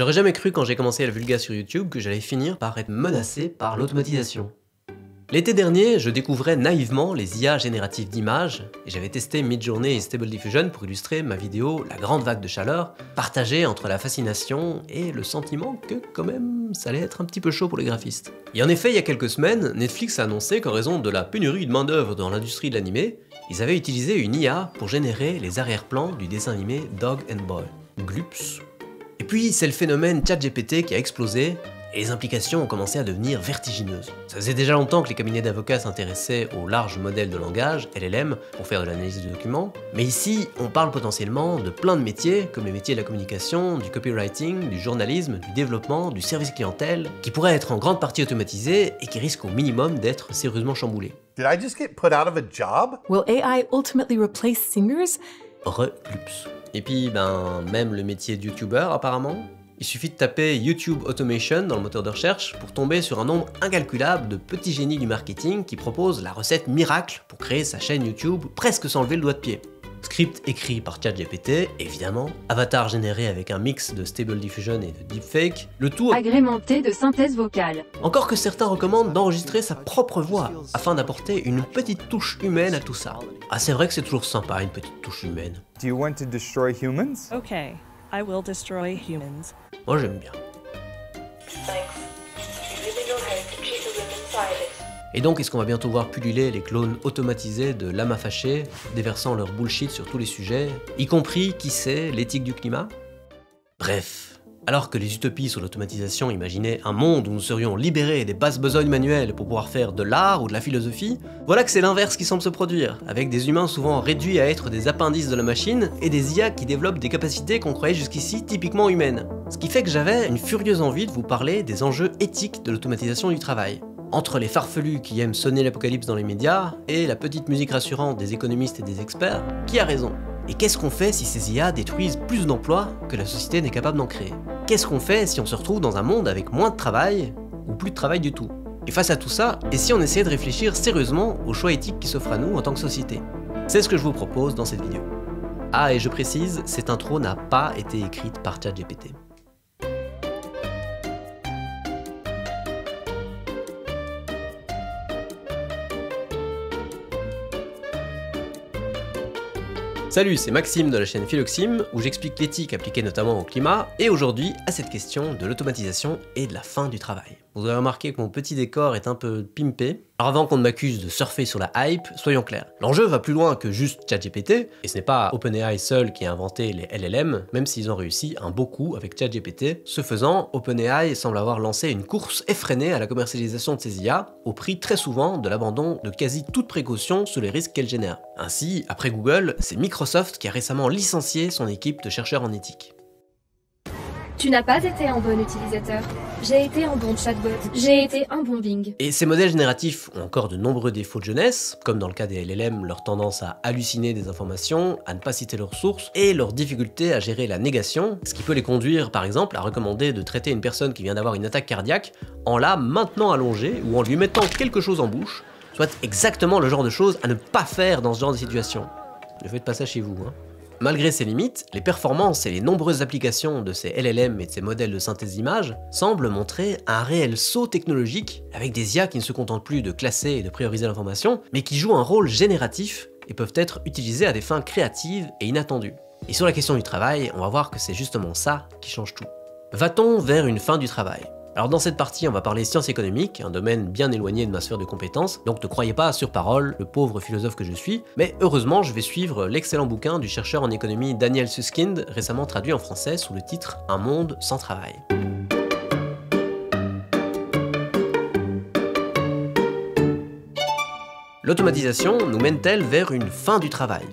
J'aurais jamais cru quand j'ai commencé la vulga sur YouTube que j'allais finir par être menacé par l'automatisation. L'été dernier, je découvrais naïvement les IA génératives d'images et j'avais testé Midjourney et Stable Diffusion pour illustrer ma vidéo La grande vague de chaleur, partagée entre la fascination et le sentiment que quand même ça allait être un petit peu chaud pour les graphistes. Et en effet, il y a quelques semaines, Netflix a annoncé qu'en raison de la pénurie de main-d'œuvre dans l'industrie de l'animé, ils avaient utilisé une IA pour générer les arrière-plans du dessin animé Dog and Boy. Glups et puis c'est le phénomène ChatGPT qui a explosé, et les implications ont commencé à devenir vertigineuses. Ça faisait déjà longtemps que les cabinets d'avocats s'intéressaient aux larges modèles de langage, LLM, pour faire de l'analyse de documents, mais ici, on parle potentiellement de plein de métiers, comme les métiers de la communication, du copywriting, du journalisme, du développement, du service clientèle, qui pourraient être en grande partie automatisés et qui risquent au minimum d'être sérieusement chamboulés. Did I just get put out of a job? Will AI ultimately replace singers? Et puis, ben, même le métier de youtubeur apparemment. Il suffit de taper YouTube Automation dans le moteur de recherche pour tomber sur un nombre incalculable de petits génies du marketing qui proposent la recette miracle pour créer sa chaîne YouTube presque sans lever le doigt de pied. Script écrit par ChatGPT, évidemment. Avatar généré avec un mix de Stable Diffusion et de Deepfake. Le tout agrémenté de synthèse vocale. Encore que certains recommandent d'enregistrer sa propre voix afin d'apporter une petite touche humaine à tout ça. Ah, c'est vrai que c'est toujours sympa une petite touche humaine. Do you want to destroy humans? Okay, I will destroy humans. Moi j'aime bien. Et donc, est-ce qu'on va bientôt voir pulluler les clones automatisés de l'âme fâchée déversant leur bullshit sur tous les sujets, y compris, qui sait, l'éthique du climat Bref, alors que les utopies sur l'automatisation imaginaient un monde où nous serions libérés des basses besognes manuelles pour pouvoir faire de l'art ou de la philosophie, voilà que c'est l'inverse qui semble se produire, avec des humains souvent réduits à être des appendices de la machine et des IA qui développent des capacités qu'on croyait jusqu'ici typiquement humaines. Ce qui fait que j'avais une furieuse envie de vous parler des enjeux éthiques de l'automatisation du travail. Entre les farfelus qui aiment sonner l'apocalypse dans les médias et la petite musique rassurante des économistes et des experts, qui a raison Et qu'est-ce qu'on fait si ces IA détruisent plus d'emplois que la société n'est capable d'en créer Qu'est-ce qu'on fait si on se retrouve dans un monde avec moins de travail ou plus de travail du tout Et face à tout ça, et si on essayait de réfléchir sérieusement aux choix éthiques qui s'offrent à nous en tant que société C'est ce que je vous propose dans cette vidéo. Ah, et je précise, cette intro n'a pas été écrite par ChatGPT. Salut, c'est Maxime de la chaîne Philoxime, où j'explique l'éthique appliquée notamment au climat, et aujourd'hui à cette question de l'automatisation et de la fin du travail. Vous avez remarqué que mon petit décor est un peu pimpé, alors avant qu'on ne m'accuse de surfer sur la hype, soyons clairs. L'enjeu va plus loin que juste ChatGPT, et ce n'est pas OpenAI seul qui a inventé les LLM, même s'ils ont réussi un beau coup avec ChatGPT. Ce faisant, OpenAI semble avoir lancé une course effrénée à la commercialisation de ses IA, au prix très souvent de l'abandon de quasi toute précaution sur les risques qu'elles génèrent. Ainsi, après Google, c'est Microsoft qui a récemment licencié son équipe de chercheurs en éthique. Tu n'as pas été un bon utilisateur. J'ai été un bon chatbot. J'ai été un bon Et ces modèles génératifs ont encore de nombreux défauts de jeunesse, comme dans le cas des LLM, leur tendance à halluciner des informations, à ne pas citer leurs sources, et leur difficulté à gérer la négation, ce qui peut les conduire par exemple à recommander de traiter une personne qui vient d'avoir une attaque cardiaque en la maintenant allongée ou en lui mettant quelque chose en bouche, soit exactement le genre de choses à ne pas faire dans ce genre de situation. Ne faites pas ça chez vous. Hein. Malgré ses limites, les performances et les nombreuses applications de ces LLM et de ces modèles de synthèse d'images semblent montrer un réel saut technologique avec des IA qui ne se contentent plus de classer et de prioriser l'information, mais qui jouent un rôle génératif et peuvent être utilisées à des fins créatives et inattendues. Et sur la question du travail, on va voir que c'est justement ça qui change tout. Va-t-on vers une fin du travail alors dans cette partie, on va parler sciences économiques, un domaine bien éloigné de ma sphère de compétences, donc ne croyez pas sur parole le pauvre philosophe que je suis, mais heureusement je vais suivre l'excellent bouquin du chercheur en économie Daniel Suskind, récemment traduit en français sous le titre Un monde sans travail. L'automatisation nous mène-t-elle vers une fin du travail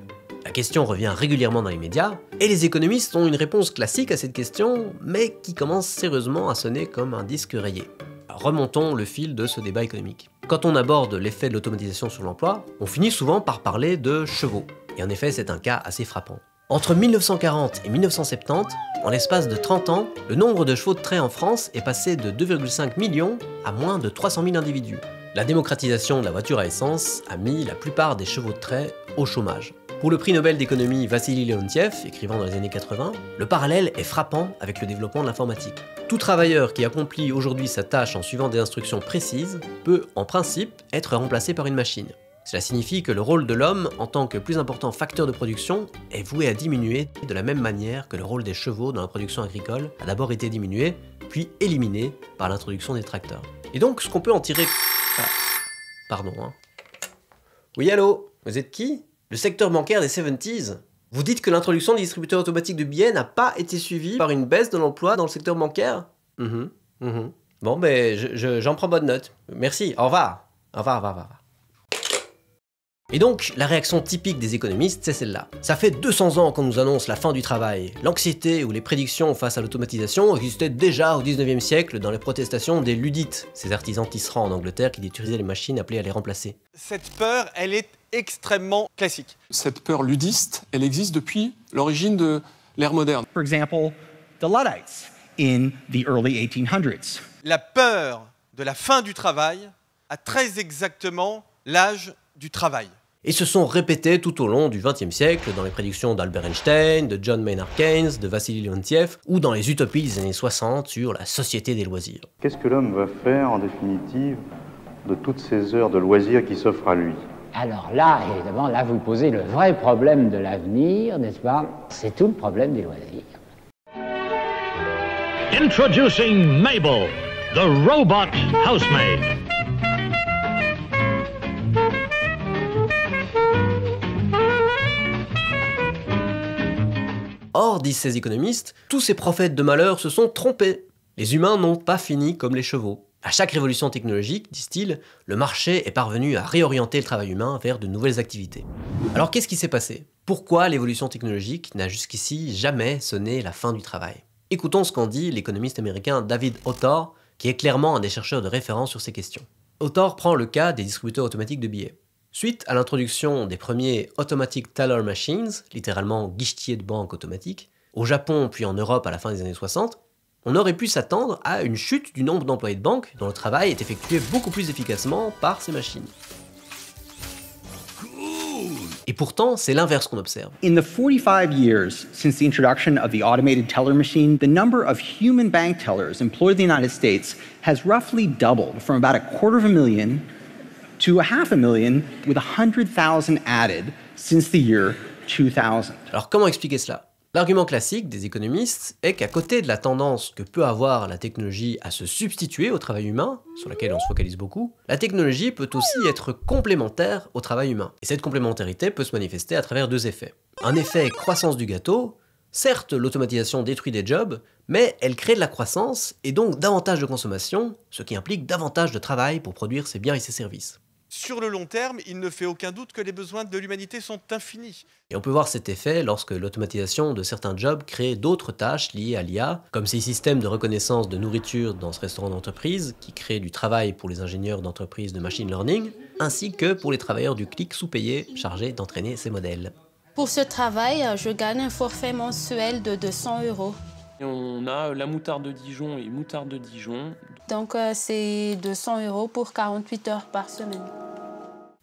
la question revient régulièrement dans les médias, et les économistes ont une réponse classique à cette question, mais qui commence sérieusement à sonner comme un disque rayé. Remontons le fil de ce débat économique. Quand on aborde l'effet de l'automatisation sur l'emploi, on finit souvent par parler de chevaux. Et en effet, c'est un cas assez frappant. Entre 1940 et 1970, en l'espace de 30 ans, le nombre de chevaux de trait en France est passé de 2,5 millions à moins de 300 000 individus. La démocratisation de la voiture à essence a mis la plupart des chevaux de trait au chômage. Pour le prix Nobel d'économie Vassili Leontiev, écrivant dans les années 80, le parallèle est frappant avec le développement de l'informatique. Tout travailleur qui accomplit aujourd'hui sa tâche en suivant des instructions précises peut, en principe, être remplacé par une machine. Cela signifie que le rôle de l'homme, en tant que plus important facteur de production, est voué à diminuer de la même manière que le rôle des chevaux dans la production agricole a d'abord été diminué, puis éliminé par l'introduction des tracteurs. Et donc, ce qu'on peut en tirer... Ah. Pardon, hein. Oui, allô Vous êtes qui le secteur bancaire des 70s Vous dites que l'introduction des distributeurs automatiques de billets n'a pas été suivie par une baisse de l'emploi dans le secteur bancaire mmh, Bon, ben, j'en prends bonne note. Merci, au revoir. Au revoir, au revoir, au revoir. Et donc, la réaction typique des économistes, c'est celle-là. Ça fait 200 ans qu'on nous annonce la fin du travail. L'anxiété ou les prédictions face à l'automatisation existaient déjà au 19e siècle dans les protestations des ludites, ces artisans tisserands en Angleterre qui détruisaient les machines appelées à les remplacer. Cette peur, elle est extrêmement classique. Cette peur ludiste, elle existe depuis l'origine de l'ère moderne. For example, the Luddites in the early 1800 La peur de la fin du travail a très exactement l'âge du travail. Et se sont répétés tout au long du XXe siècle dans les prédictions d'Albert Einstein, de John Maynard Keynes, de Vassili Leontiev ou dans les utopies des années 60 sur la société des loisirs. Qu'est-ce que l'homme va faire en définitive de toutes ces heures de loisirs qui s'offrent à lui alors là, évidemment, là, vous posez le vrai problème de l'avenir, n'est-ce pas C'est tout le problème des loisirs. Introducing Mabel, the robot housemaid. Or, disent ces économistes, tous ces prophètes de malheur se sont trompés. Les humains n'ont pas fini comme les chevaux. À chaque révolution technologique, disent-ils, le marché est parvenu à réorienter le travail humain vers de nouvelles activités. Alors qu'est-ce qui s'est passé Pourquoi l'évolution technologique n'a jusqu'ici jamais sonné la fin du travail Écoutons ce qu'en dit l'économiste américain David Autor, qui est clairement un des chercheurs de référence sur ces questions. Autor prend le cas des distributeurs automatiques de billets. Suite à l'introduction des premiers Automatic Teller Machines, littéralement guichetiers de banque automatiques, au Japon puis en Europe à la fin des années 60, on aurait pu s'attendre à une chute du nombre d'employés de banque dont le travail est effectué beaucoup plus efficacement par ces machines. Et pourtant, c'est l'inverse qu'on observe. In the 45 years since the introduction of the automated teller machine, the number of human bank tellers employed in the United States has roughly doubled from about a quarter of a million to a half a million with 100,000 added since the year 2000. Alors comment expliquer cela L'argument classique des économistes est qu'à côté de la tendance que peut avoir la technologie à se substituer au travail humain, sur laquelle on se focalise beaucoup, la technologie peut aussi être complémentaire au travail humain. Et cette complémentarité peut se manifester à travers deux effets. Un effet croissance du gâteau, Certes, l'automatisation détruit des jobs, mais elle crée de la croissance et donc davantage de consommation, ce qui implique davantage de travail pour produire ses biens et ses services sur le long terme, il ne fait aucun doute que les besoins de l'humanité sont infinis. Et on peut voir cet effet lorsque l'automatisation de certains jobs crée d'autres tâches liées à l'IA, comme ces systèmes de reconnaissance de nourriture dans ce restaurant d'entreprise qui crée du travail pour les ingénieurs d'entreprise de machine learning, ainsi que pour les travailleurs du clic sous-payés chargés d'entraîner ces modèles. Pour ce travail, je gagne un forfait mensuel de 200 euros. on a la moutarde de Dijon et moutarde de Dijon. Donc euh, c'est 200 euros pour 48 heures par semaine.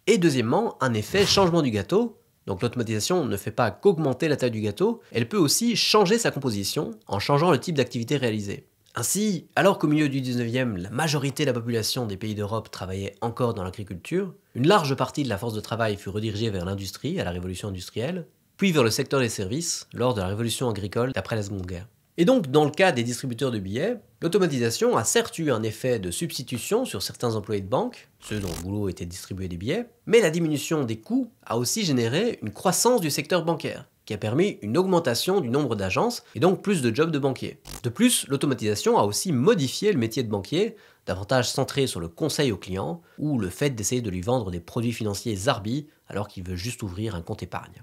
Et deuxièmement, un effet changement du gâteau. Donc l'automatisation ne fait pas qu'augmenter la taille du gâteau, elle peut aussi changer sa composition en changeant le type d'activité réalisée. Ainsi, alors qu'au milieu du 19e, la majorité de la population des pays d'Europe travaillait encore dans l'agriculture, une large partie de la force de travail fut redirigée vers l'industrie à la révolution industrielle, puis vers le secteur des services lors de la révolution agricole d'après la Seconde Guerre. Et donc, dans le cas des distributeurs de billets, l'automatisation a certes eu un effet de substitution sur certains employés de banque, ceux dont le boulot était de distribuer des billets, mais la diminution des coûts a aussi généré une croissance du secteur bancaire qui a permis une augmentation du nombre d'agences et donc plus de jobs de banquiers. De plus, l'automatisation a aussi modifié le métier de banquier, davantage centré sur le conseil au client ou le fait d'essayer de lui vendre des produits financiers zarbi alors qu'il veut juste ouvrir un compte épargne.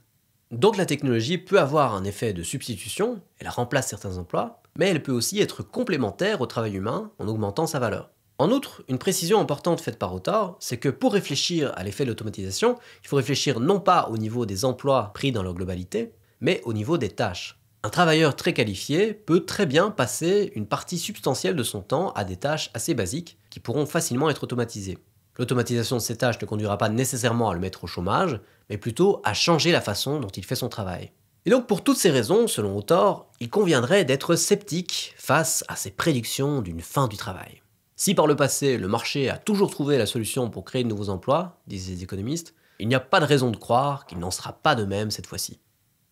Donc la technologie peut avoir un effet de substitution, elle remplace certains emplois, mais elle peut aussi être complémentaire au travail humain en augmentant sa valeur. En outre, une précision importante faite par Autor, c'est que pour réfléchir à l'effet de l'automatisation, il faut réfléchir non pas au niveau des emplois pris dans leur globalité, mais au niveau des tâches. Un travailleur très qualifié peut très bien passer une partie substantielle de son temps à des tâches assez basiques qui pourront facilement être automatisées. L'automatisation de ces tâches ne conduira pas nécessairement à le mettre au chômage, mais plutôt à changer la façon dont il fait son travail. Et donc pour toutes ces raisons, selon Autor, il conviendrait d'être sceptique face à ces prédictions d'une fin du travail. Si par le passé le marché a toujours trouvé la solution pour créer de nouveaux emplois, disent les économistes, il n'y a pas de raison de croire qu'il n'en sera pas de même cette fois-ci.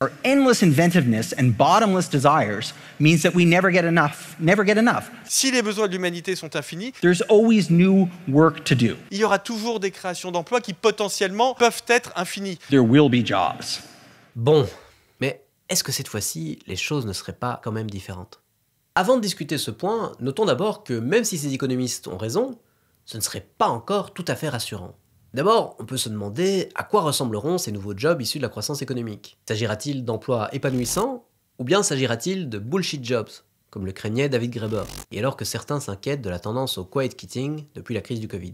Our endless inventiveness and bottomless desires means that we never get enough, never get enough. Si les besoins de l'humanité sont infinis, there's always new work to do. Il y aura toujours des créations d'emplois qui potentiellement peuvent être infinis. There will be jobs. Bon, mais est-ce que cette fois-ci les choses ne seraient pas quand même différentes Avant de discuter ce point, notons d'abord que même si ces économistes ont raison, ce ne serait pas encore tout à fait rassurant. D'abord, on peut se demander à quoi ressembleront ces nouveaux jobs issus de la croissance économique. S'agira-t-il d'emplois épanouissants ou bien s'agira-t-il de bullshit jobs, comme le craignait David Graeber, et alors que certains s'inquiètent de la tendance au quiet kitting depuis la crise du Covid.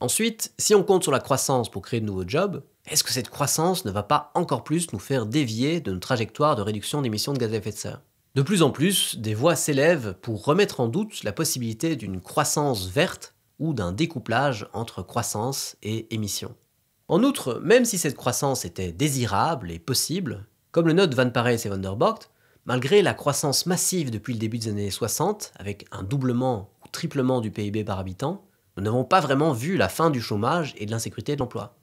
Ensuite, si on compte sur la croissance pour créer de nouveaux jobs, est-ce que cette croissance ne va pas encore plus nous faire dévier de notre trajectoire de réduction d'émissions de gaz à effet de serre De plus en plus, des voix s'élèvent pour remettre en doute la possibilité d'une croissance verte ou d'un découplage entre croissance et émission. En outre, même si cette croissance était désirable et possible, comme le note Van Parijs et Van malgré la croissance massive depuis le début des années 60, avec un doublement ou triplement du PIB par habitant, nous n'avons pas vraiment vu la fin du chômage et de l'insécurité de l'emploi.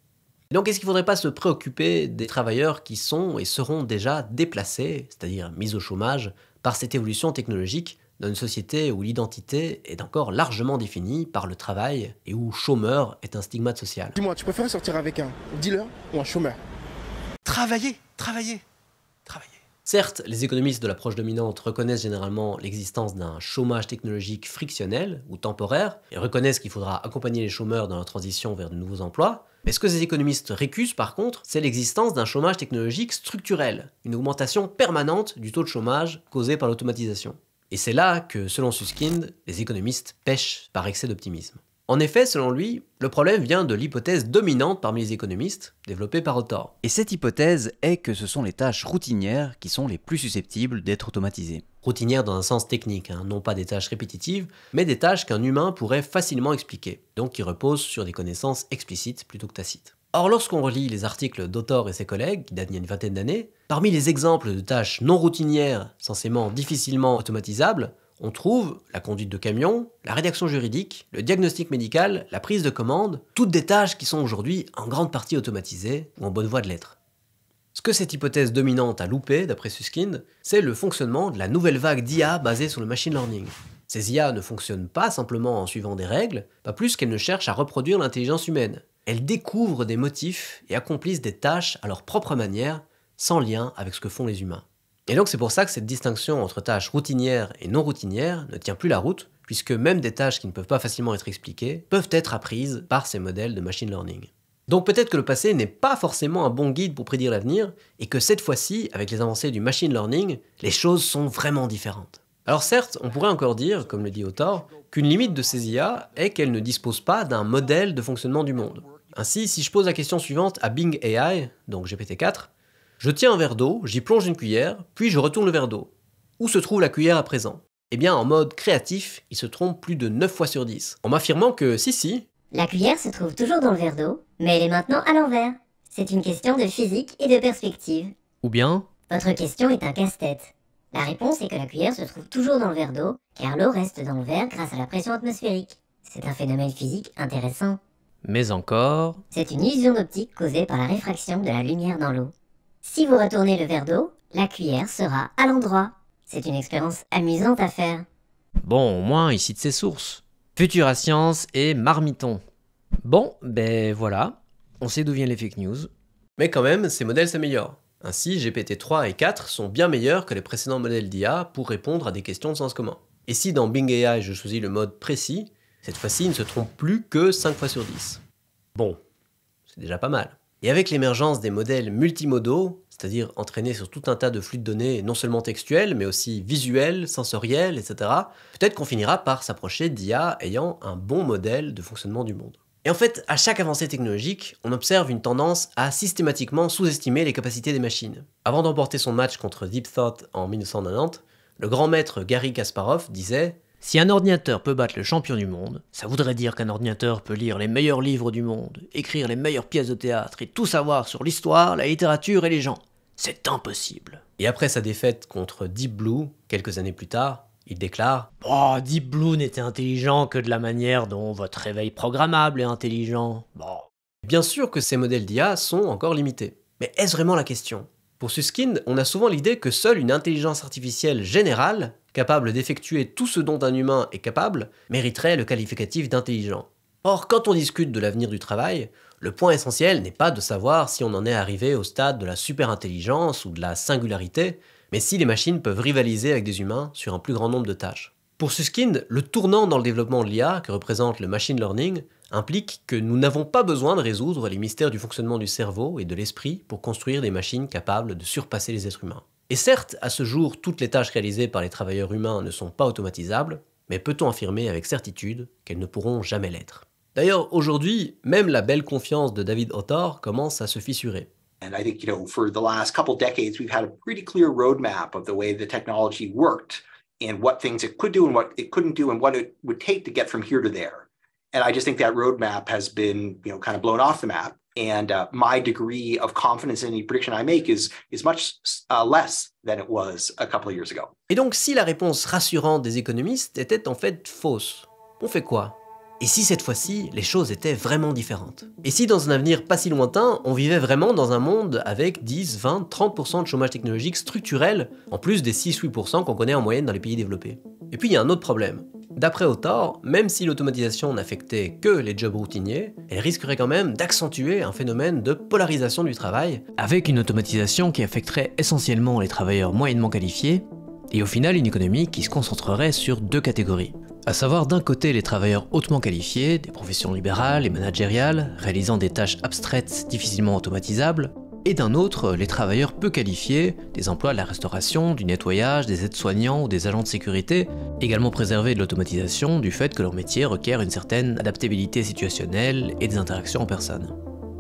Donc est-ce qu'il ne faudrait pas se préoccuper des travailleurs qui sont et seront déjà déplacés, c'est-à-dire mis au chômage, par cette évolution technologique dans une société où l'identité est encore largement définie par le travail et où chômeur est un stigmate social. Dis-moi, tu préfères sortir avec un dealer ou un chômeur Travailler, travailler, travailler. Certes, les économistes de l'approche dominante reconnaissent généralement l'existence d'un chômage technologique frictionnel ou temporaire et reconnaissent qu'il faudra accompagner les chômeurs dans la transition vers de nouveaux emplois. Mais ce que ces économistes récusent par contre, c'est l'existence d'un chômage technologique structurel, une augmentation permanente du taux de chômage causé par l'automatisation. Et c'est là que, selon Suskind, les économistes pêchent par excès d'optimisme. En effet, selon lui, le problème vient de l'hypothèse dominante parmi les économistes, développée par Autor. Et cette hypothèse est que ce sont les tâches routinières qui sont les plus susceptibles d'être automatisées. Routinières dans un sens technique, hein, non pas des tâches répétitives, mais des tâches qu'un humain pourrait facilement expliquer, donc qui reposent sur des connaissances explicites plutôt que tacites. Or, lorsqu'on relit les articles d'Autor et ses collègues, qui datent d'il y a une vingtaine d'années, parmi les exemples de tâches non routinières, censément difficilement automatisables, on trouve la conduite de camion, la rédaction juridique, le diagnostic médical, la prise de commande, toutes des tâches qui sont aujourd'hui en grande partie automatisées ou en bonne voie de l'être. Ce que cette hypothèse dominante a loupé, d'après Suskind, c'est le fonctionnement de la nouvelle vague d'IA basée sur le machine learning. Ces IA ne fonctionnent pas simplement en suivant des règles, pas plus qu'elles ne cherchent à reproduire l'intelligence humaine. Elles découvrent des motifs et accomplissent des tâches à leur propre manière, sans lien avec ce que font les humains. Et donc c'est pour ça que cette distinction entre tâches routinières et non routinières ne tient plus la route, puisque même des tâches qui ne peuvent pas facilement être expliquées peuvent être apprises par ces modèles de machine learning. Donc peut-être que le passé n'est pas forcément un bon guide pour prédire l'avenir, et que cette fois-ci, avec les avancées du machine learning, les choses sont vraiment différentes. Alors certes, on pourrait encore dire, comme le dit Autor, qu'une limite de ces IA est qu'elles ne disposent pas d'un modèle de fonctionnement du monde. Ainsi, si je pose la question suivante à Bing AI, donc GPT-4, je tiens un verre d'eau, j'y plonge une cuillère, puis je retourne le verre d'eau. Où se trouve la cuillère à présent Eh bien, en mode créatif, il se trompe plus de 9 fois sur 10, en m'affirmant que si, si. La cuillère se trouve toujours dans le verre d'eau, mais elle est maintenant à l'envers. C'est une question de physique et de perspective. Ou bien Votre question est un casse-tête. La réponse est que la cuillère se trouve toujours dans le verre d'eau, car l'eau reste dans le verre grâce à la pression atmosphérique. C'est un phénomène physique intéressant mais encore... C'est une illusion d'optique causée par la réfraction de la lumière dans l'eau. Si vous retournez le verre d'eau, la cuillère sera à l'endroit. C'est une expérience amusante à faire. Bon, au moins, il cite ses sources. Futura Science et Marmiton. Bon, ben voilà, on sait d'où viennent les fake news. Mais quand même, ces modèles s'améliorent. Ainsi, GPT-3 et 4 sont bien meilleurs que les précédents modèles d'IA pour répondre à des questions de sens commun. Et si dans Bing AI je choisis le mode précis, cette fois-ci, il ne se trompe plus que 5 fois sur 10. Bon, c'est déjà pas mal. Et avec l'émergence des modèles multimodaux, c'est-à-dire entraînés sur tout un tas de flux de données non seulement textuels, mais aussi visuels, sensoriels, etc., peut-être qu'on finira par s'approcher d'IA ayant un bon modèle de fonctionnement du monde. Et en fait, à chaque avancée technologique, on observe une tendance à systématiquement sous-estimer les capacités des machines. Avant d'emporter son match contre Deep Thought en 1990, le grand maître Gary Kasparov disait si un ordinateur peut battre le champion du monde, ça voudrait dire qu'un ordinateur peut lire les meilleurs livres du monde, écrire les meilleures pièces de théâtre et tout savoir sur l'histoire, la littérature et les gens. C'est impossible. Et après sa défaite contre Deep Blue, quelques années plus tard, il déclare Oh, Deep Blue n'était intelligent que de la manière dont votre réveil programmable est intelligent. Bon. Bien sûr que ces modèles d'IA sont encore limités. Mais est-ce vraiment la question Pour Suskind, on a souvent l'idée que seule une intelligence artificielle générale capable d'effectuer tout ce dont un humain est capable, mériterait le qualificatif d'intelligent. Or, quand on discute de l'avenir du travail, le point essentiel n'est pas de savoir si on en est arrivé au stade de la superintelligence ou de la singularité, mais si les machines peuvent rivaliser avec des humains sur un plus grand nombre de tâches. Pour Suskind, le tournant dans le développement de l'IA que représente le machine learning implique que nous n'avons pas besoin de résoudre les mystères du fonctionnement du cerveau et de l'esprit pour construire des machines capables de surpasser les êtres humains. Et certes, à ce jour, toutes les tâches réalisées par les travailleurs humains ne sont pas automatisables, mais peut-on affirmer avec certitude qu'elles ne pourront jamais l'être D'ailleurs, aujourd'hui, même la belle confiance de David Hotard commence à se fissurer. And I think, you know, for the last couple decades, we've had a pretty clear roadmap of the way the technology worked and what things it could do and what it couldn't do and what it would take to get from here to there. And I just think that roadmap has been, you know, kind of blown off the map. and uh, my degree of confidence in any prediction I make is is much uh, less than it was a couple of years ago. Et donc si la réponse rassurante des économistes était en fait fausse, on fait quoi Et si cette fois-ci, les choses étaient vraiment différentes Et si dans un avenir pas si lointain, on vivait vraiment dans un monde avec 10, 20, 30% de chômage technologique structurel, en plus des 6-8% qu'on connaît en moyenne dans les pays développés Et puis il y a un autre problème. D'après Autor, même si l'automatisation n'affectait que les jobs routiniers, elle risquerait quand même d'accentuer un phénomène de polarisation du travail, avec une automatisation qui affecterait essentiellement les travailleurs moyennement qualifiés, et au final une économie qui se concentrerait sur deux catégories. À savoir d'un côté les travailleurs hautement qualifiés, des professions libérales et managériales, réalisant des tâches abstraites difficilement automatisables, et d'un autre les travailleurs peu qualifiés, des emplois de la restauration, du nettoyage, des aides-soignants ou des agents de sécurité, également préservés de l'automatisation du fait que leur métier requiert une certaine adaptabilité situationnelle et des interactions en personne.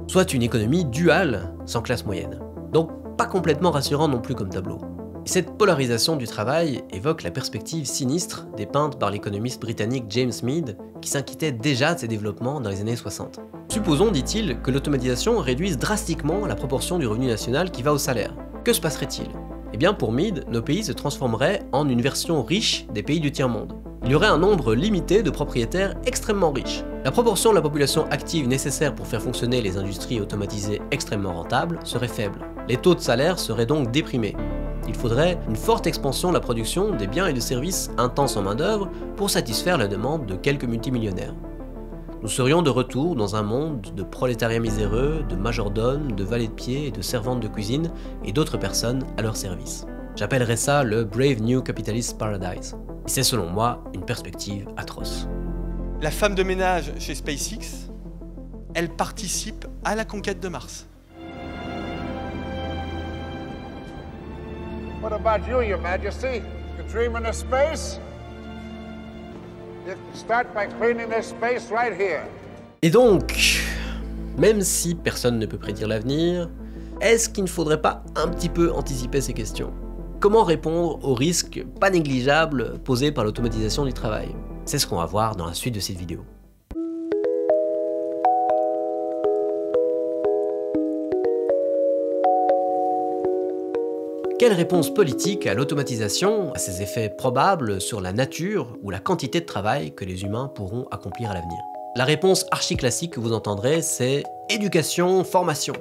Soit une économie duale sans classe moyenne. Donc pas complètement rassurant non plus comme tableau. Cette polarisation du travail évoque la perspective sinistre dépeinte par l'économiste britannique James Mead, qui s'inquiétait déjà de ces développements dans les années 60. Supposons, dit-il, que l'automatisation réduise drastiquement la proportion du revenu national qui va au salaire. Que se passerait-il Eh bien pour Mead, nos pays se transformeraient en une version riche des pays du tiers-monde. Il y aurait un nombre limité de propriétaires extrêmement riches. La proportion de la population active nécessaire pour faire fonctionner les industries automatisées extrêmement rentables serait faible. Les taux de salaire seraient donc déprimés. Il faudrait une forte expansion de la production des biens et des services intenses en main-d'œuvre pour satisfaire la demande de quelques multimillionnaires. Nous serions de retour dans un monde de prolétariats miséreux, de majordomes, de valets de pied, et de servantes de cuisine et d'autres personnes à leur service. J'appellerais ça le Brave New Capitalist Paradise. C'est selon moi une perspective atroce. La femme de ménage chez SpaceX, elle participe à la conquête de Mars. Et donc, même si personne ne peut prédire l'avenir, est-ce qu'il ne faudrait pas un petit peu anticiper ces questions Comment répondre aux risques pas négligeables posés par l'automatisation du travail C'est ce qu'on va voir dans la suite de cette vidéo. Quelle réponse politique à l'automatisation à ses effets probables sur la nature ou la quantité de travail que les humains pourront accomplir à l'avenir la réponse archi-classique que vous entendrez, c'est éducation, formation.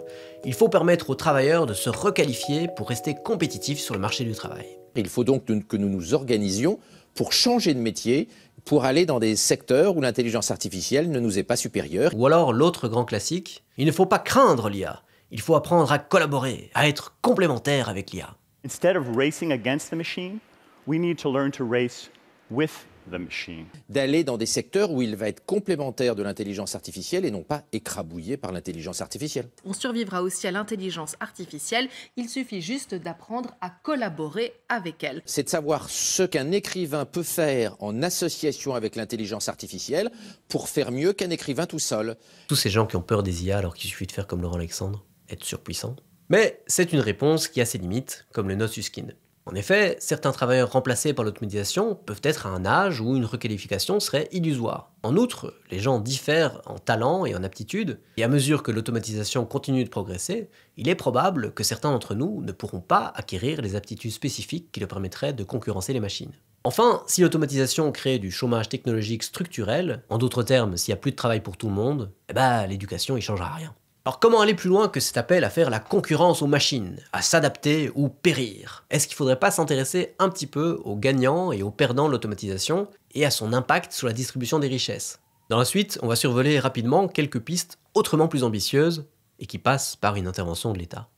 Il faut permettre aux travailleurs de se requalifier pour rester compétitifs sur le marché du travail. Il faut donc que nous nous organisions pour changer de métier, pour aller dans des secteurs où l'intelligence artificielle ne nous est pas supérieure. Ou alors l'autre grand classique, il ne faut pas craindre l'IA, il faut apprendre à collaborer, à être complémentaire avec l'IA. Instead of racing against the machine, we need to learn to race with the machine. D'aller dans des secteurs où il va être complémentaire de l'intelligence artificielle et non pas écrabouillé par l'intelligence artificielle. On survivra aussi à l'intelligence artificielle, il suffit juste d'apprendre à collaborer avec elle. C'est de savoir ce qu'un écrivain peut faire en association avec l'intelligence artificielle pour faire mieux qu'un écrivain tout seul. Tous ces gens qui ont peur des IA alors qu'il suffit de faire comme Laurent Alexandre, être surpuissant, mais c'est une réponse qui a ses limites, comme le Nosuskin. En effet, certains travailleurs remplacés par l'automatisation peuvent être à un âge où une requalification serait illusoire. En outre, les gens diffèrent en talent et en aptitude, et à mesure que l'automatisation continue de progresser, il est probable que certains d'entre nous ne pourront pas acquérir les aptitudes spécifiques qui leur permettraient de concurrencer les machines. Enfin, si l'automatisation crée du chômage technologique structurel, en d'autres termes, s'il n'y a plus de travail pour tout le monde, eh ben, l'éducation y changera rien. Alors comment aller plus loin que cet appel à faire la concurrence aux machines, à s'adapter ou périr Est-ce qu'il ne faudrait pas s'intéresser un petit peu aux gagnants et aux perdants de l'automatisation et à son impact sur la distribution des richesses Dans la suite, on va survoler rapidement quelques pistes autrement plus ambitieuses et qui passent par une intervention de l'État.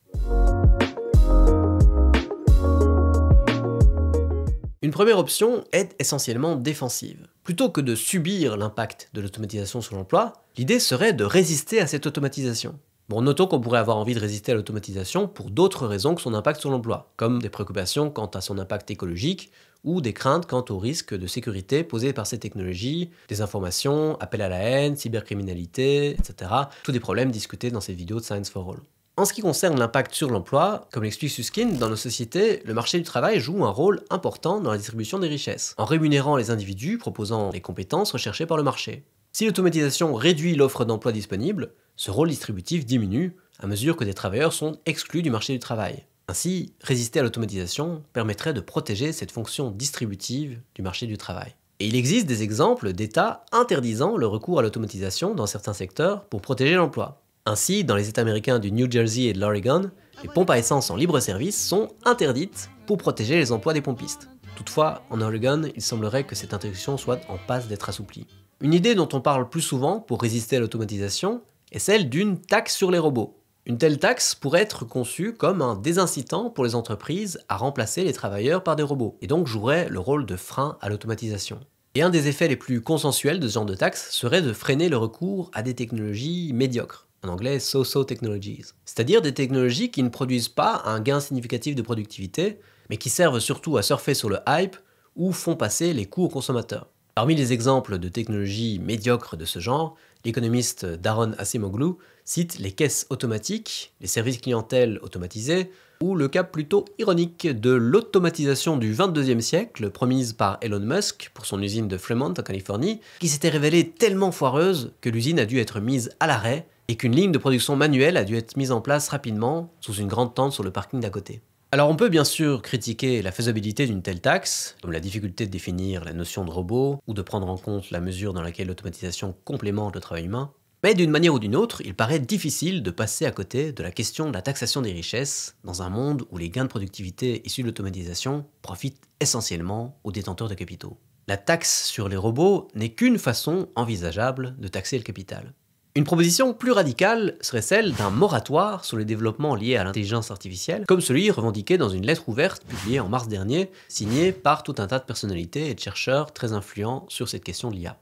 Une première option est essentiellement défensive. Plutôt que de subir l'impact de l'automatisation sur l'emploi, l'idée serait de résister à cette automatisation. Bon, notons qu'on pourrait avoir envie de résister à l'automatisation pour d'autres raisons que son impact sur l'emploi, comme des préoccupations quant à son impact écologique ou des craintes quant aux risques de sécurité posés par ces technologies, des informations, appels à la haine, cybercriminalité, etc. Tous des problèmes discutés dans ces vidéos de Science for All. En ce qui concerne l'impact sur l'emploi, comme l'explique Suskin, dans nos sociétés, le marché du travail joue un rôle important dans la distribution des richesses, en rémunérant les individus proposant les compétences recherchées par le marché. Si l'automatisation réduit l'offre d'emploi disponible, ce rôle distributif diminue à mesure que des travailleurs sont exclus du marché du travail. Ainsi, résister à l'automatisation permettrait de protéger cette fonction distributive du marché du travail. Et il existe des exemples d'États interdisant le recours à l'automatisation dans certains secteurs pour protéger l'emploi. Ainsi, dans les États américains du New Jersey et de l'Oregon, ah les pompes à essence en libre service sont interdites pour protéger les emplois des pompistes. Toutefois, en Oregon, il semblerait que cette interdiction soit en passe d'être assouplie. Une idée dont on parle plus souvent pour résister à l'automatisation est celle d'une taxe sur les robots. Une telle taxe pourrait être conçue comme un désincitant pour les entreprises à remplacer les travailleurs par des robots, et donc jouerait le rôle de frein à l'automatisation. Et un des effets les plus consensuels de ce genre de taxe serait de freiner le recours à des technologies médiocres en anglais so-so technologies, c'est-à-dire des technologies qui ne produisent pas un gain significatif de productivité, mais qui servent surtout à surfer sur le hype ou font passer les coûts aux consommateurs. Parmi les exemples de technologies médiocres de ce genre, l'économiste Daron Acemoglu cite les caisses automatiques, les services clientèles automatisés, ou le cas plutôt ironique de l'automatisation du 22e siècle promise par Elon Musk pour son usine de Fremont en Californie, qui s'était révélée tellement foireuse que l'usine a dû être mise à l'arrêt et qu'une ligne de production manuelle a dû être mise en place rapidement sous une grande tente sur le parking d'à côté. Alors on peut bien sûr critiquer la faisabilité d'une telle taxe, comme la difficulté de définir la notion de robot ou de prendre en compte la mesure dans laquelle l'automatisation complémente le travail humain, mais d'une manière ou d'une autre, il paraît difficile de passer à côté de la question de la taxation des richesses dans un monde où les gains de productivité issus de l'automatisation profitent essentiellement aux détenteurs de capitaux. La taxe sur les robots n'est qu'une façon envisageable de taxer le capital. Une proposition plus radicale serait celle d'un moratoire sur les développements liés à l'intelligence artificielle, comme celui revendiqué dans une lettre ouverte publiée en mars dernier, signée par tout un tas de personnalités et de chercheurs très influents sur cette question de l'IA.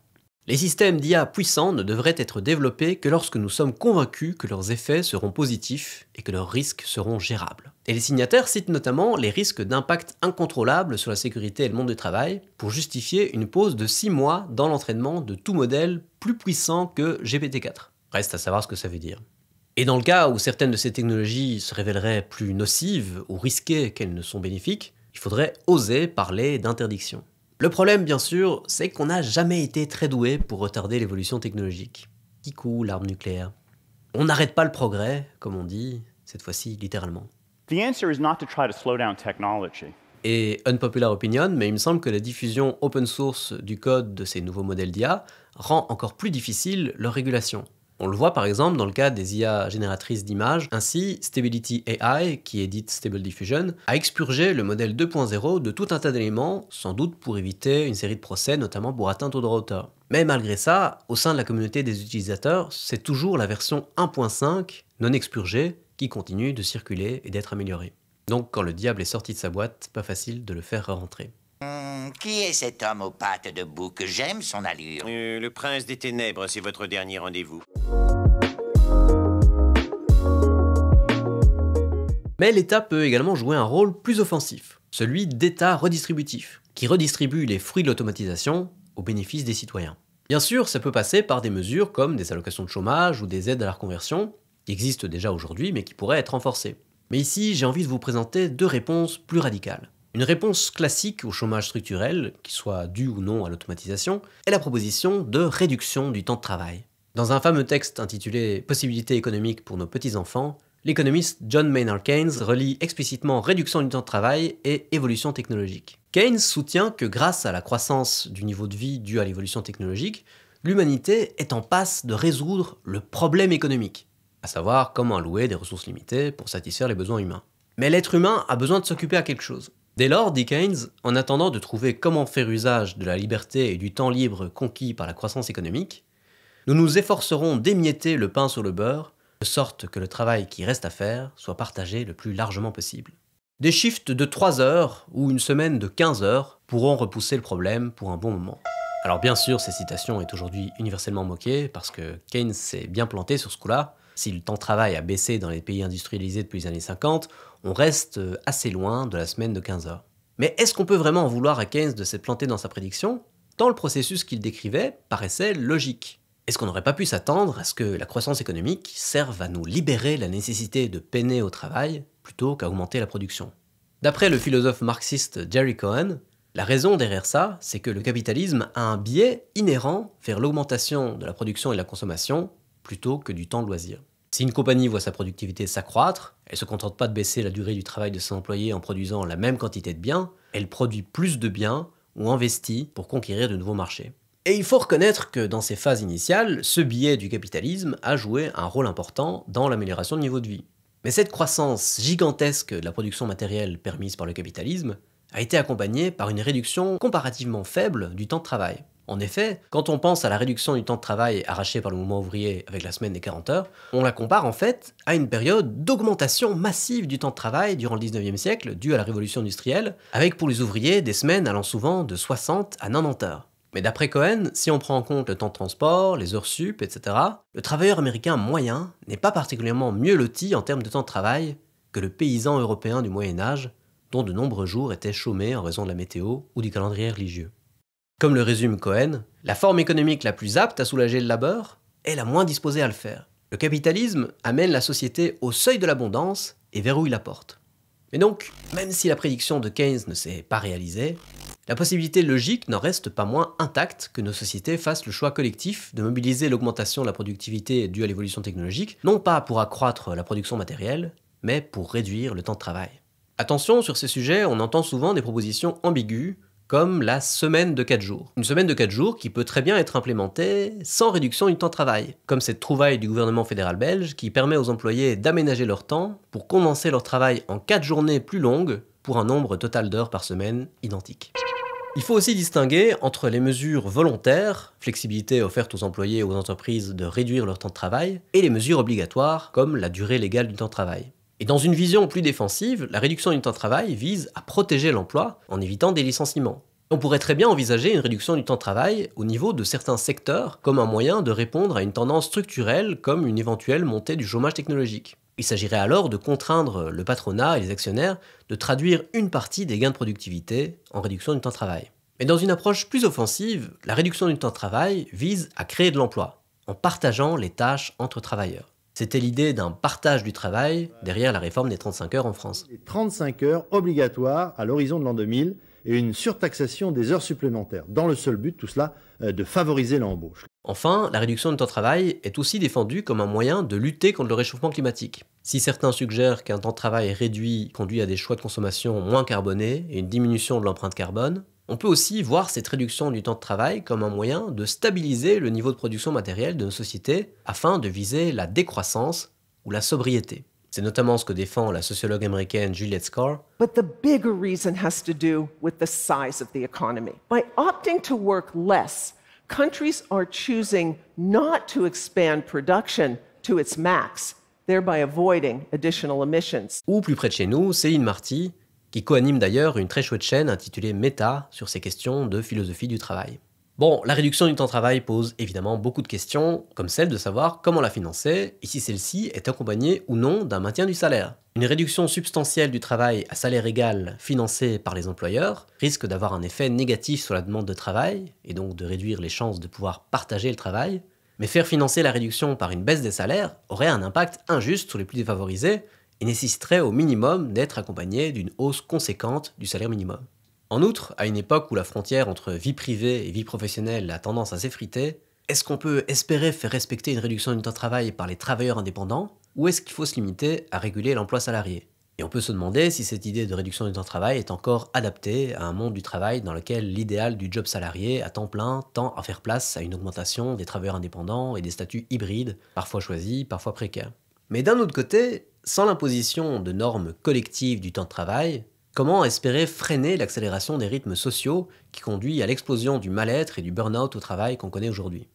Les systèmes d'IA puissants ne devraient être développés que lorsque nous sommes convaincus que leurs effets seront positifs et que leurs risques seront gérables. Et les signataires citent notamment les risques d'impact incontrôlable sur la sécurité et le monde du travail pour justifier une pause de 6 mois dans l'entraînement de tout modèle plus puissant que GPT-4. Reste à savoir ce que ça veut dire. Et dans le cas où certaines de ces technologies se révéleraient plus nocives ou risquées qu'elles ne sont bénéfiques, il faudrait oser parler d'interdiction. Le problème, bien sûr, c'est qu'on n'a jamais été très doué pour retarder l'évolution technologique. Qui l'arme nucléaire. On n'arrête pas le progrès, comme on dit, cette fois-ci littéralement. The answer is not to try to slow down technology. Et unpopular opinion, mais il me semble que la diffusion open source du code de ces nouveaux modèles d'IA rend encore plus difficile leur régulation. On le voit par exemple dans le cas des IA génératrices d'images. Ainsi, Stability AI, qui édite Stable Diffusion, a expurgé le modèle 2.0 de tout un tas d'éléments, sans doute pour éviter une série de procès, notamment pour atteinte aux droits d'auteur. Mais malgré ça, au sein de la communauté des utilisateurs, c'est toujours la version 1.5, non expurgée, qui continue de circuler et d'être améliorée. Donc quand le diable est sorti de sa boîte, pas facile de le faire rentrer. Hmm, qui est cet homme aux pattes de bouc J'aime son allure. Euh, le prince des ténèbres, c'est votre dernier rendez-vous. Mais l'État peut également jouer un rôle plus offensif, celui d'État redistributif, qui redistribue les fruits de l'automatisation au bénéfice des citoyens. Bien sûr, ça peut passer par des mesures comme des allocations de chômage ou des aides à la reconversion, qui existent déjà aujourd'hui mais qui pourraient être renforcées. Mais ici, j'ai envie de vous présenter deux réponses plus radicales. Une réponse classique au chômage structurel, qui soit dû ou non à l'automatisation, est la proposition de réduction du temps de travail. Dans un fameux texte intitulé Possibilités économiques pour nos petits-enfants, l'économiste John Maynard Keynes relie explicitement réduction du temps de travail et évolution technologique. Keynes soutient que grâce à la croissance du niveau de vie dû à l'évolution technologique, l'humanité est en passe de résoudre le problème économique, à savoir comment allouer des ressources limitées pour satisfaire les besoins humains. Mais l'être humain a besoin de s'occuper à quelque chose. Dès lors, dit Keynes, en attendant de trouver comment faire usage de la liberté et du temps libre conquis par la croissance économique, nous nous efforcerons d'émietter le pain sur le beurre, de sorte que le travail qui reste à faire soit partagé le plus largement possible. Des shifts de 3 heures ou une semaine de 15 heures pourront repousser le problème pour un bon moment. Alors bien sûr, cette citation est aujourd'hui universellement moquée parce que Keynes s'est bien planté sur ce coup-là, si le temps de travail a baissé dans les pays industrialisés depuis les années 50, on reste euh, assez loin de la semaine de 15 heures. Mais est-ce qu'on peut vraiment en vouloir à Keynes de s'être planté dans sa prédiction Tant le processus qu'il décrivait paraissait logique. Est-ce qu'on n'aurait pas pu s'attendre à ce que la croissance économique serve à nous libérer la nécessité de peiner au travail plutôt qu'à augmenter la production D'après le philosophe marxiste Jerry Cohen, la raison derrière ça, c'est que le capitalisme a un biais inhérent vers l'augmentation de la production et de la consommation plutôt que du temps de loisir. Si une compagnie voit sa productivité s'accroître, elle ne se contente pas de baisser la durée du travail de ses employés en produisant la même quantité de biens, elle produit plus de biens ou investit pour conquérir de nouveaux marchés. Et il faut reconnaître que dans ces phases initiales, ce biais du capitalisme a joué un rôle important dans l'amélioration du niveau de vie. Mais cette croissance gigantesque de la production matérielle permise par le capitalisme a été accompagnée par une réduction comparativement faible du temps de travail. En effet, quand on pense à la réduction du temps de travail arraché par le mouvement ouvrier avec la semaine des 40 heures, on la compare en fait à une période d'augmentation massive du temps de travail durant le 19e siècle, due à la révolution industrielle, avec pour les ouvriers des semaines allant souvent de 60 à 90 heures. Mais d'après Cohen, si on prend en compte le temps de transport, les heures sup, etc., le travailleur américain moyen n'est pas particulièrement mieux loti en termes de temps de travail que le paysan européen du Moyen Âge, dont de nombreux jours étaient chômés en raison de la météo ou du calendrier religieux. Comme le résume Cohen, la forme économique la plus apte à soulager le labeur est la moins disposée à le faire. Le capitalisme amène la société au seuil de l'abondance et verrouille la porte. Mais donc, même si la prédiction de Keynes ne s'est pas réalisée, la possibilité logique n'en reste pas moins intacte que nos sociétés fassent le choix collectif de mobiliser l'augmentation de la productivité due à l'évolution technologique, non pas pour accroître la production matérielle, mais pour réduire le temps de travail. Attention, sur ces sujets, on entend souvent des propositions ambiguës comme la semaine de 4 jours. Une semaine de 4 jours qui peut très bien être implémentée sans réduction du temps de travail, comme cette trouvaille du gouvernement fédéral belge qui permet aux employés d'aménager leur temps pour condenser leur travail en 4 journées plus longues pour un nombre total d'heures par semaine identique. Il faut aussi distinguer entre les mesures volontaires, flexibilité offerte aux employés et aux entreprises de réduire leur temps de travail, et les mesures obligatoires, comme la durée légale du temps de travail. Et dans une vision plus défensive, la réduction du temps de travail vise à protéger l'emploi en évitant des licenciements. On pourrait très bien envisager une réduction du temps de travail au niveau de certains secteurs comme un moyen de répondre à une tendance structurelle comme une éventuelle montée du chômage technologique. Il s'agirait alors de contraindre le patronat et les actionnaires de traduire une partie des gains de productivité en réduction du temps de travail. Mais dans une approche plus offensive, la réduction du temps de travail vise à créer de l'emploi, en partageant les tâches entre travailleurs. C'était l'idée d'un partage du travail derrière la réforme des 35 heures en France. Les 35 heures obligatoires à l'horizon de l'an 2000 et une surtaxation des heures supplémentaires, dans le seul but, tout cela, euh, de favoriser l'embauche. Enfin, la réduction du temps de travail est aussi défendue comme un moyen de lutter contre le réchauffement climatique. Si certains suggèrent qu'un temps de travail réduit conduit à des choix de consommation moins carbonés et une diminution de l'empreinte carbone, on peut aussi voir cette réduction du temps de travail comme un moyen de stabiliser le niveau de production matérielle de nos sociétés afin de viser la décroissance ou la sobriété. C'est notamment ce que défend la sociologue américaine Juliette Scar. But the bigger reason has to do with the size of the economy. By opting to work less, countries are choosing not to expand production to its max, thereby avoiding additional emissions. Ou plus près de chez nous, Céline Marty, qui coanime d'ailleurs une très chouette chaîne intitulée Meta sur ces questions de philosophie du travail. Bon, la réduction du temps de travail pose évidemment beaucoup de questions, comme celle de savoir comment la financer et si celle-ci est accompagnée ou non d'un maintien du salaire. Une réduction substantielle du travail à salaire égal financée par les employeurs risque d'avoir un effet négatif sur la demande de travail et donc de réduire les chances de pouvoir partager le travail, mais faire financer la réduction par une baisse des salaires aurait un impact injuste sur les plus défavorisés et nécessiterait au minimum d'être accompagné d'une hausse conséquente du salaire minimum. En outre, à une époque où la frontière entre vie privée et vie professionnelle a tendance à s'effriter, est-ce qu'on peut espérer faire respecter une réduction du temps de travail par les travailleurs indépendants ou est-ce qu'il faut se limiter à réguler l'emploi salarié Et on peut se demander si cette idée de réduction du temps de travail est encore adaptée à un monde du travail dans lequel l'idéal du job salarié à temps plein tend à faire place à une augmentation des travailleurs indépendants et des statuts hybrides, parfois choisis, parfois précaires. Mais d'un autre côté, sans l'imposition de normes collectives du temps de travail, comment espérer freiner l'accélération des rythmes sociaux qui conduit à l'explosion du mal-être et du burn-out au travail qu'on connaît aujourd'hui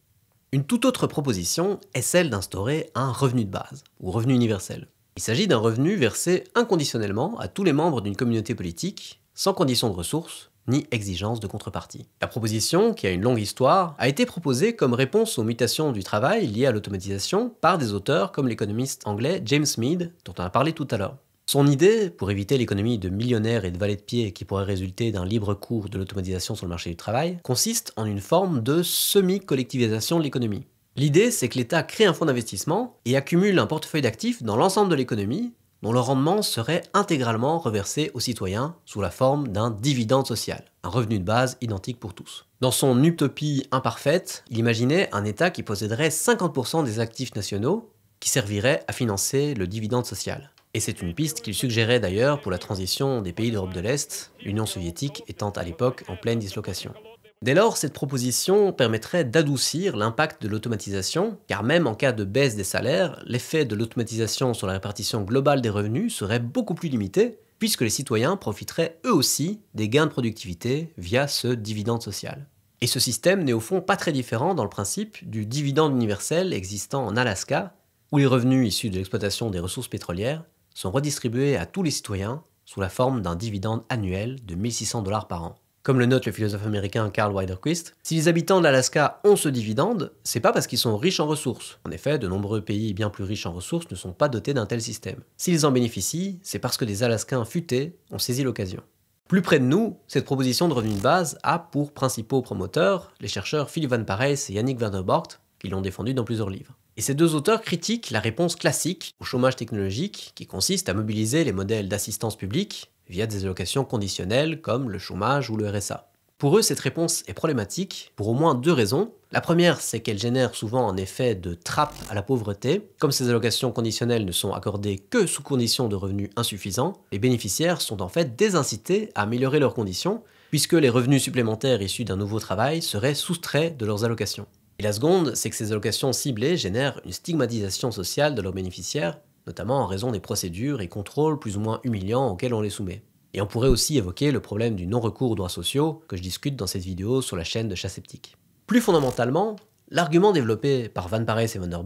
Une toute autre proposition est celle d'instaurer un revenu de base, ou revenu universel. Il s'agit d'un revenu versé inconditionnellement à tous les membres d'une communauté politique, sans condition de ressources, ni exigence de contrepartie. La proposition, qui a une longue histoire, a été proposée comme réponse aux mutations du travail liées à l'automatisation par des auteurs comme l'économiste anglais James Mead, dont on a parlé tout à l'heure. Son idée, pour éviter l'économie de millionnaires et de valets de pied qui pourrait résulter d'un libre cours de l'automatisation sur le marché du travail, consiste en une forme de semi-collectivisation de l'économie. L'idée, c'est que l'État crée un fonds d'investissement et accumule un portefeuille d'actifs dans l'ensemble de l'économie dont le rendement serait intégralement reversé aux citoyens sous la forme d'un dividende social, un revenu de base identique pour tous. Dans son utopie imparfaite, il imaginait un État qui posséderait 50% des actifs nationaux qui serviraient à financer le dividende social. Et c'est une piste qu'il suggérait d'ailleurs pour la transition des pays d'Europe de l'Est, l'Union soviétique étant à l'époque en pleine dislocation. Dès lors, cette proposition permettrait d'adoucir l'impact de l'automatisation, car même en cas de baisse des salaires, l'effet de l'automatisation sur la répartition globale des revenus serait beaucoup plus limité, puisque les citoyens profiteraient eux aussi des gains de productivité via ce dividende social. Et ce système n'est au fond pas très différent dans le principe du dividende universel existant en Alaska, où les revenus issus de l'exploitation des ressources pétrolières sont redistribués à tous les citoyens sous la forme d'un dividende annuel de 1600 dollars par an. Comme le note le philosophe américain Carl Weiderquist, si les habitants de l'Alaska ont ce dividende, c'est pas parce qu'ils sont riches en ressources. En effet, de nombreux pays bien plus riches en ressources ne sont pas dotés d'un tel système. S'ils en bénéficient, c'est parce que des Alaskains futés ont saisi l'occasion. Plus près de nous, cette proposition de revenu de base a pour principaux promoteurs les chercheurs Phil Van Parijs et Yannick Van Bort, qui l'ont défendu dans plusieurs livres. Et ces deux auteurs critiquent la réponse classique au chômage technologique qui consiste à mobiliser les modèles d'assistance publique via des allocations conditionnelles comme le chômage ou le RSA. Pour eux, cette réponse est problématique pour au moins deux raisons. La première, c'est qu'elle génère souvent un effet de trappe à la pauvreté. Comme ces allocations conditionnelles ne sont accordées que sous conditions de revenus insuffisants, les bénéficiaires sont en fait désincités à améliorer leurs conditions, puisque les revenus supplémentaires issus d'un nouveau travail seraient soustraits de leurs allocations. Et la seconde, c'est que ces allocations ciblées génèrent une stigmatisation sociale de leurs bénéficiaires, notamment en raison des procédures et contrôles plus ou moins humiliants auxquels on les soumet. Et on pourrait aussi évoquer le problème du non-recours aux droits sociaux que je discute dans cette vidéo sur la chaîne de Chat Sceptique. Plus fondamentalement, l'argument développé par Van Parijs et Van der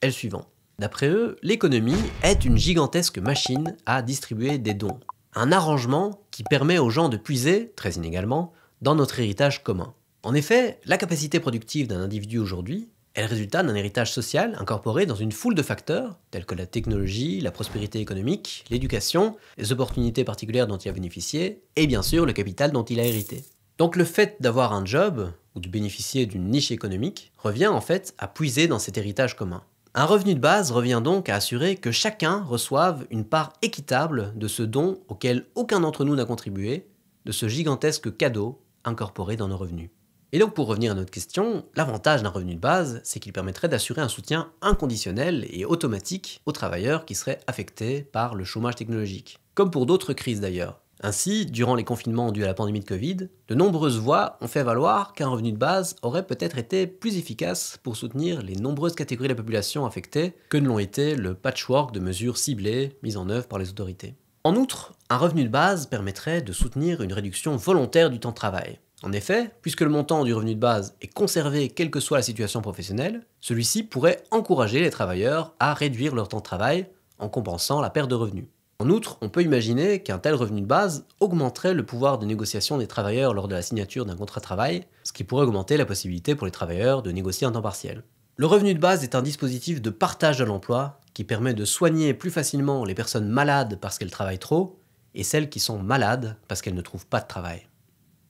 est le suivant. D'après eux, l'économie est une gigantesque machine à distribuer des dons, un arrangement qui permet aux gens de puiser, très inégalement, dans notre héritage commun. En effet, la capacité productive d'un individu aujourd'hui elle résulta d'un héritage social incorporé dans une foule de facteurs, tels que la technologie, la prospérité économique, l'éducation, les opportunités particulières dont il a bénéficié, et bien sûr le capital dont il a hérité. Donc le fait d'avoir un job, ou de bénéficier d'une niche économique, revient en fait à puiser dans cet héritage commun. Un revenu de base revient donc à assurer que chacun reçoive une part équitable de ce don auquel aucun d'entre nous n'a contribué, de ce gigantesque cadeau incorporé dans nos revenus. Et donc pour revenir à notre question, l'avantage d'un revenu de base, c'est qu'il permettrait d'assurer un soutien inconditionnel et automatique aux travailleurs qui seraient affectés par le chômage technologique. Comme pour d'autres crises d'ailleurs. Ainsi, durant les confinements dus à la pandémie de Covid, de nombreuses voix ont fait valoir qu'un revenu de base aurait peut-être été plus efficace pour soutenir les nombreuses catégories de la population affectées que ne l'ont été le patchwork de mesures ciblées mises en œuvre par les autorités. En outre, un revenu de base permettrait de soutenir une réduction volontaire du temps de travail, en effet, puisque le montant du revenu de base est conservé quelle que soit la situation professionnelle, celui-ci pourrait encourager les travailleurs à réduire leur temps de travail en compensant la perte de revenus. En outre, on peut imaginer qu'un tel revenu de base augmenterait le pouvoir de négociation des travailleurs lors de la signature d'un contrat de travail, ce qui pourrait augmenter la possibilité pour les travailleurs de négocier un temps partiel. Le revenu de base est un dispositif de partage de l'emploi qui permet de soigner plus facilement les personnes malades parce qu'elles travaillent trop et celles qui sont malades parce qu'elles ne trouvent pas de travail.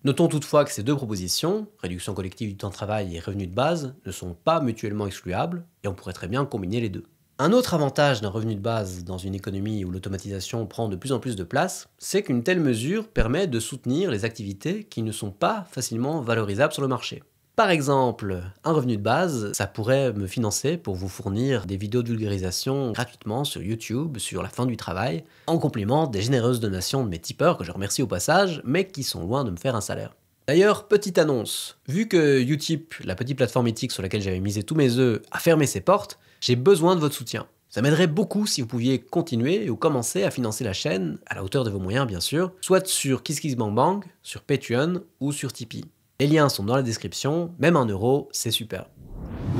Notons toutefois que ces deux propositions, réduction collective du temps de travail et revenu de base, ne sont pas mutuellement excluables et on pourrait très bien combiner les deux. Un autre avantage d'un revenu de base dans une économie où l'automatisation prend de plus en plus de place, c'est qu'une telle mesure permet de soutenir les activités qui ne sont pas facilement valorisables sur le marché. Par exemple, un revenu de base, ça pourrait me financer pour vous fournir des vidéos de vulgarisation gratuitement sur YouTube, sur la fin du travail, en complément des généreuses donations de mes tipeurs, que je remercie au passage, mais qui sont loin de me faire un salaire. D'ailleurs, petite annonce, vu que Utip, la petite plateforme éthique sur laquelle j'avais misé tous mes œufs, a fermé ses portes, j'ai besoin de votre soutien. Ça m'aiderait beaucoup si vous pouviez continuer ou commencer à financer la chaîne, à la hauteur de vos moyens bien sûr, soit sur Bang, sur Patreon ou sur Tipeee. Les liens sont dans la description, même un euro, c'est super.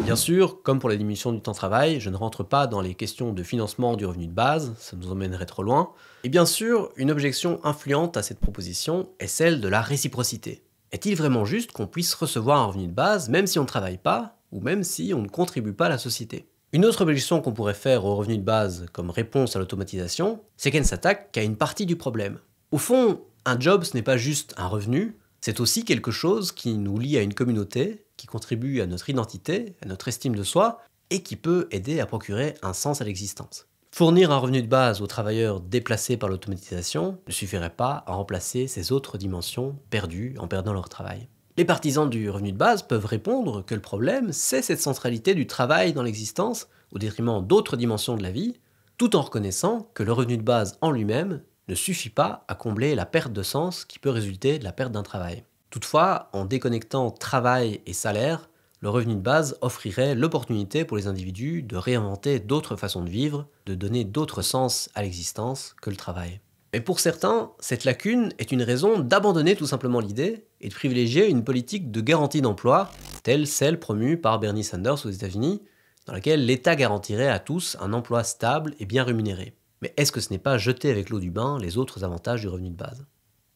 Bien sûr, comme pour la diminution du temps de travail, je ne rentre pas dans les questions de financement du revenu de base, ça nous emmènerait trop loin. Et bien sûr, une objection influente à cette proposition est celle de la réciprocité. Est-il vraiment juste qu'on puisse recevoir un revenu de base même si on ne travaille pas ou même si on ne contribue pas à la société Une autre objection qu'on pourrait faire au revenu de base comme réponse à l'automatisation, c'est qu'elle ne s'attaque qu'à une partie du problème. Au fond, un job ce n'est pas juste un revenu, c'est aussi quelque chose qui nous lie à une communauté, qui contribue à notre identité, à notre estime de soi, et qui peut aider à procurer un sens à l'existence. Fournir un revenu de base aux travailleurs déplacés par l'automatisation ne suffirait pas à remplacer ces autres dimensions perdues en perdant leur travail. Les partisans du revenu de base peuvent répondre que le problème, c'est cette centralité du travail dans l'existence au détriment d'autres dimensions de la vie, tout en reconnaissant que le revenu de base en lui-même ne suffit pas à combler la perte de sens qui peut résulter de la perte d'un travail. Toutefois, en déconnectant travail et salaire, le revenu de base offrirait l'opportunité pour les individus de réinventer d'autres façons de vivre, de donner d'autres sens à l'existence que le travail. Mais pour certains, cette lacune est une raison d'abandonner tout simplement l'idée et de privilégier une politique de garantie d'emploi, telle celle promue par Bernie Sanders aux États-Unis, dans laquelle l'État garantirait à tous un emploi stable et bien rémunéré. Mais est-ce que ce n'est pas jeter avec l'eau du bain les autres avantages du revenu de base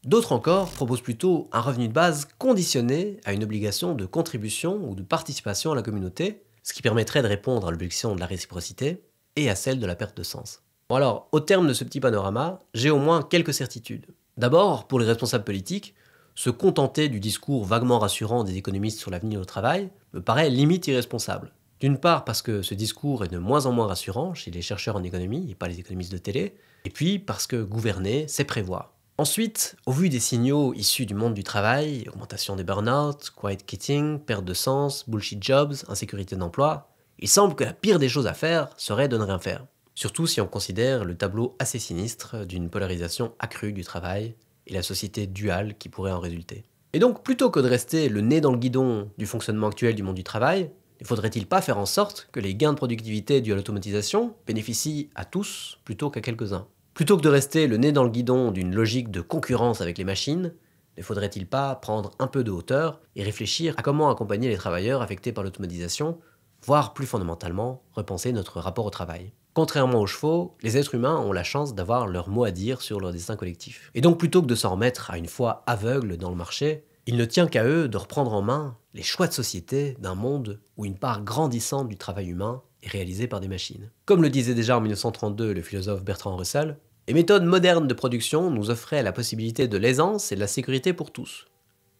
D'autres encore proposent plutôt un revenu de base conditionné à une obligation de contribution ou de participation à la communauté, ce qui permettrait de répondre à l'objection de la réciprocité et à celle de la perte de sens. Bon alors, au terme de ce petit panorama, j'ai au moins quelques certitudes. D'abord, pour les responsables politiques, se contenter du discours vaguement rassurant des économistes sur l'avenir au travail me paraît limite irresponsable. D'une part parce que ce discours est de moins en moins rassurant chez les chercheurs en économie et pas les économistes de télé, et puis parce que gouverner, c'est prévoir. Ensuite, au vu des signaux issus du monde du travail, augmentation des burn-out, quiet quitting, perte de sens, bullshit jobs, insécurité d'emploi, il semble que la pire des choses à faire serait de ne rien faire. Surtout si on considère le tableau assez sinistre d'une polarisation accrue du travail et la société duale qui pourrait en résulter. Et donc, plutôt que de rester le nez dans le guidon du fonctionnement actuel du monde du travail, ne faudrait-il pas faire en sorte que les gains de productivité dus à l'automatisation bénéficient à tous plutôt qu'à quelques-uns Plutôt que de rester le nez dans le guidon d'une logique de concurrence avec les machines, ne faudrait-il pas prendre un peu de hauteur et réfléchir à comment accompagner les travailleurs affectés par l'automatisation, voire plus fondamentalement, repenser notre rapport au travail Contrairement aux chevaux, les êtres humains ont la chance d'avoir leur mot à dire sur leur destin collectif. Et donc plutôt que de s'en remettre à une foi aveugle dans le marché, il ne tient qu'à eux de reprendre en main les choix de société d'un monde où une part grandissante du travail humain est réalisée par des machines. Comme le disait déjà en 1932 le philosophe Bertrand Russell, les méthodes modernes de production nous offraient la possibilité de l'aisance et de la sécurité pour tous.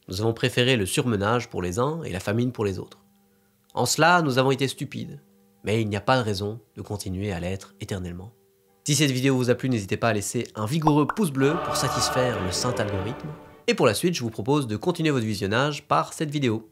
Nous avons préféré le surmenage pour les uns et la famine pour les autres. En cela, nous avons été stupides, mais il n'y a pas de raison de continuer à l'être éternellement. Si cette vidéo vous a plu, n'hésitez pas à laisser un vigoureux pouce bleu pour satisfaire le saint algorithme. Et pour la suite, je vous propose de continuer votre visionnage par cette vidéo.